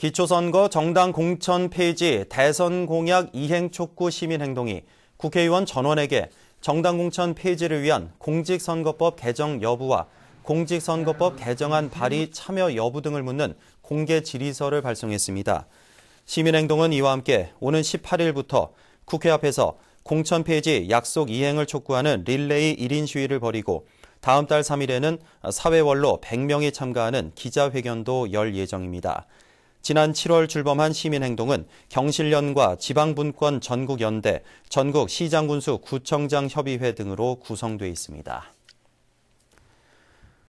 기초선거 정당 공천 페이지 대선 공약 이행 촉구 시민행동이 국회의원 전원에게 정당 공천 페이지를 위한 공직선거법 개정 여부와 공직선거법 개정안 발의 참여 여부 등을 묻는 공개 질의서를 발송했습니다. 시민행동은 이와 함께 오는 18일부터 국회 앞에서 공천 페이지 약속 이행을 촉구하는 릴레이 1인 시위를 벌이고 다음 달 3일에는 사회월로 100명이 참가하는 기자회견도 열 예정입니다. 지난 7월 출범한 시민행동은 경실련과 지방분권 전국연대, 전국시장군수 구청장협의회 등으로 구성돼 있습니다.